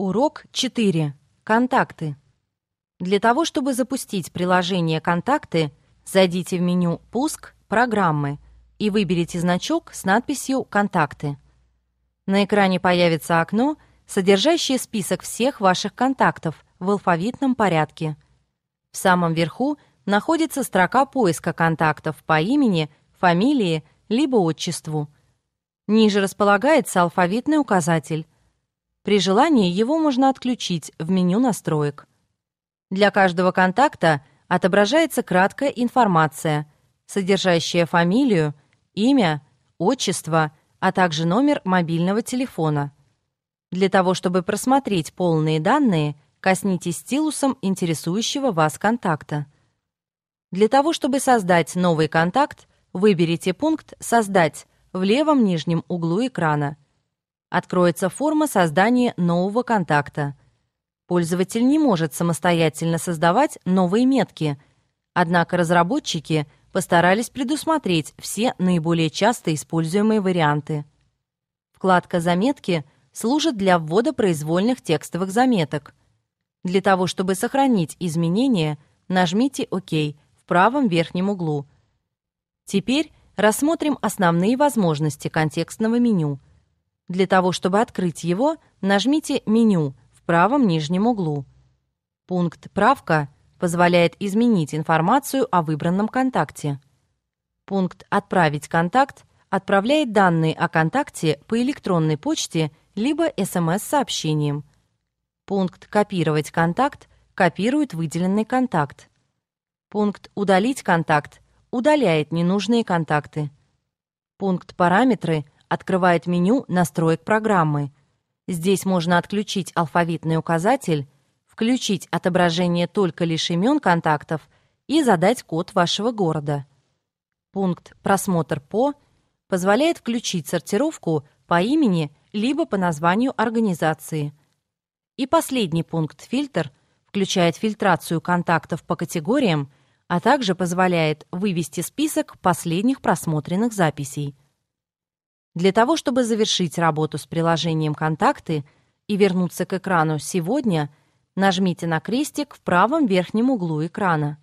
Урок 4. Контакты. Для того, чтобы запустить приложение «Контакты», зайдите в меню «Пуск», «Программы» и выберите значок с надписью «Контакты». На экране появится окно, содержащее список всех ваших контактов в алфавитном порядке. В самом верху находится строка поиска контактов по имени, фамилии либо отчеству. Ниже располагается алфавитный указатель – при желании его можно отключить в меню настроек. Для каждого контакта отображается краткая информация, содержащая фамилию, имя, отчество, а также номер мобильного телефона. Для того, чтобы просмотреть полные данные, коснитесь стилусом интересующего вас контакта. Для того, чтобы создать новый контакт, выберите пункт «Создать» в левом нижнем углу экрана – откроется форма создания нового контакта. Пользователь не может самостоятельно создавать новые метки, однако разработчики постарались предусмотреть все наиболее часто используемые варианты. Вкладка «Заметки» служит для ввода произвольных текстовых заметок. Для того, чтобы сохранить изменения, нажмите «Ок» в правом верхнем углу. Теперь рассмотрим основные возможности контекстного меню – для того, чтобы открыть его, нажмите «Меню» в правом нижнем углу. Пункт «Правка» позволяет изменить информацию о выбранном контакте. Пункт «Отправить контакт» отправляет данные о контакте по электронной почте либо СМС-сообщением. Пункт «Копировать контакт» копирует выделенный контакт. Пункт «Удалить контакт» удаляет ненужные контакты. Пункт «Параметры» открывает меню настроек программы. Здесь можно отключить алфавитный указатель, включить отображение только лишь имен контактов и задать код вашего города. Пункт «Просмотр по» позволяет включить сортировку по имени либо по названию организации. И последний пункт «Фильтр» включает фильтрацию контактов по категориям, а также позволяет вывести список последних просмотренных записей – для того, чтобы завершить работу с приложением «Контакты» и вернуться к экрану «Сегодня», нажмите на крестик в правом верхнем углу экрана.